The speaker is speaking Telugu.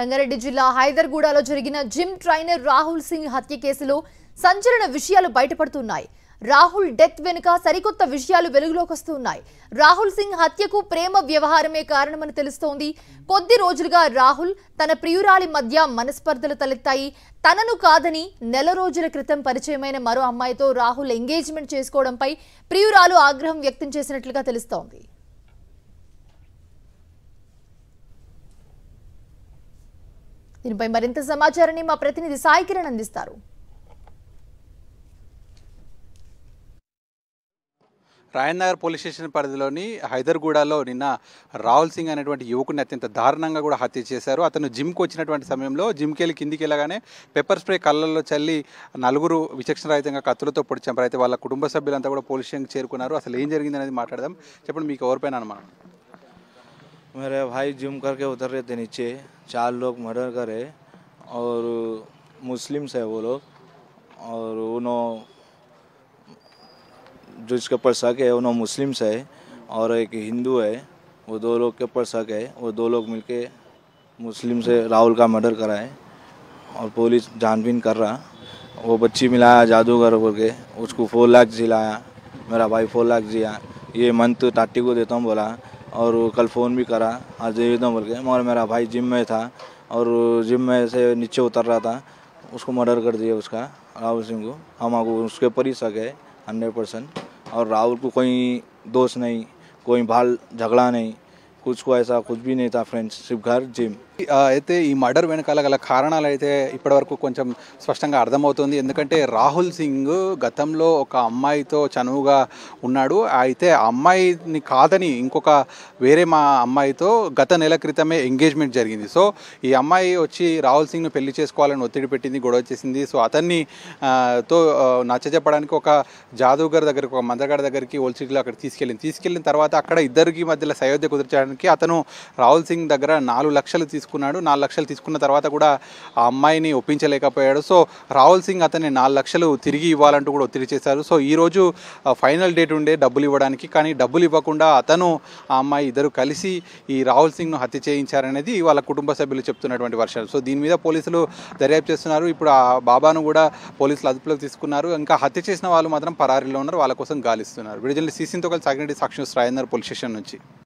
రంగారెడ్డి జిల్లా హైదర్గూడలో జరిగిన జిమ్ ట్రైనర్ రాహుల్ సింగ్ హత్య కేసులో సంచలన విషయాలు బయటపడుతున్నాయి రాహుల్ డెత్ వెనుక సరికొత్త విషయాలు వెలుగులోకి వస్తున్నాయి రాహుల్ సింగ్ హత్యకు ప్రేమ వ్యవహారమే కారణమని తెలుస్తోంది కొద్ది రోజులుగా రాహుల్ తన ప్రియురాలి మధ్య మనస్పర్ధలు తలెత్తాయి తనను కాదని నెల రోజుల క్రితం పరిచయమైన మరో అమ్మాయితో రాహుల్ ఎంగేజ్మెంట్ చేసుకోవడంపై ప్రియురాలు ఆగ్రహం వ్యక్తం చేసినట్లుగా తెలుస్తోంది దీనిపై మరింత సమాచారాన్ని మా ప్రతినిధి సాయి కిరణ్ అందిస్తారు రాయనగర్ పోలీస్ స్టేషన్ పరిధిలోని హైదర్గూడలో నిన్న రాహుల్ సింగ్ అనేటువంటి యువకుని అత్యంత దారుణంగా కూడా హత్య చేశారు అతను జిమ్కి వచ్చినటువంటి సమయంలో జిమ్కి వెళ్ళి కిందికి వెళ్ళగానే పెప్పర్ స్ప్రే కళ్ళల్లో చల్లి నలుగురు విచక్షణరహితంగా కత్తులతో చంపారు అయితే వాళ్ళ కుటుంబ సభ్యులంతా కూడా పోలీస్ స్టేషన్కి చేరుకున్నారు అసలు ఏం జరిగింది అనేది మాట్లాడదాం చెప్పండి మీకు ఎవరిపైన అనుమానం मेरे भाई जिम करके उतर रहे थे नीचे चार लोग मर्डर करे और मुस्लिम्स है वो लोग और उन्होंने जो इसके ऊपर शक है उन्होंने मुस्लिम्स है और एक हिंदू है वो दो लोग के ऊपर शक है वो दो लोग मिलके मुस्लिम से राहुल का मर्डर कराए और पुलिस जानबीन कर रहा वो बच्ची मिलाया जादूगर बोल के उसको फोर लाख जिलाया मेरा भाई फोर लाख जिया ये मंथ टाटी को देता हूँ बोला और वो कल फ़ोन भी करा आज एकदम बोल के मगर मेरा भाई जिम में था और जिम में से नीचे उतर रहा था उसको मर्डर कर दिया उसका राहुल सिंह को हम आपको उसके ऊपर ही शक है हंड्रेड परसेंट और राहुल को कोई दोस्त नहीं कोई भाल झगड़ा नहीं कुछ को ऐसा कुछ भी नहीं था फ्रेंड्स सिर्फ घर जिम అయితే ఈ మర్డర్ వెనకాల గల కారణాలు అయితే ఇప్పటివరకు కొంచెం స్పష్టంగా అర్థమవుతుంది ఎందుకంటే రాహుల్ సింగ్ గతంలో ఒక అమ్మాయితో చనువుగా ఉన్నాడు అయితే ఆ అమ్మాయిని కాదని ఇంకొక వేరే మా అమ్మాయితో గత నెల క్రితమే ఎంగేజ్మెంట్ జరిగింది సో ఈ అమ్మాయి వచ్చి రాహుల్ సింగ్ను పెళ్లి చేసుకోవాలని ఒత్తిడి పెట్టింది గొడవ చేసింది సో అతన్ని తో నచ్చజెప్పడానికి ఒక గారి దగ్గరికి ఒక మంత్రగాడి దగ్గరికి ఓల్సిటీలో అక్కడ తీసుకెళ్ళింది తీసుకెళ్ళిన తర్వాత అక్కడ ఇద్దరికి మధ్యలో సయోధ్య కుదర్చడానికి అతను రాహుల్ సింగ్ దగ్గర నాలుగు లక్షలు తీసుకు తీసుకున్నాడు నాలుగు లక్షలు తీసుకున్న తర్వాత కూడా ఆ అమ్మాయిని ఒప్పించలేకపోయాడు సో రాహుల్ సింగ్ అతన్ని నాలుగు లక్షలు తిరిగి ఇవ్వాలంటూ కూడా ఒత్తిడి చేశారు సో ఈరోజు ఫైనల్ డేట్ ఉండే డబ్బులు ఇవ్వడానికి కానీ డబ్బులు ఇవ్వకుండా అతను ఆ అమ్మాయి ఇద్దరు కలిసి ఈ రాహుల్ సింగ్ను హత్య చేయించారనేది వాళ్ళ కుటుంబ సభ్యులు చెప్తున్నటువంటి వర్షాలు సో దీని మీద పోలీసులు దర్యాప్తు చేస్తున్నారు ఇప్పుడు ఆ బాబాను కూడా పోలీసులు అదుపులోకి తీసుకున్నారు ఇంకా హత్య చేసిన వాళ్ళు మాత్రం పరారీలో ఉన్నారు వాళ్ళ కోసం గాలిస్తున్నారు విడుదల సీసీతో కలిసి సాగినట్టు సాక్షి రాజేందర్ పోలీస్ స్టేషన్ నుంచి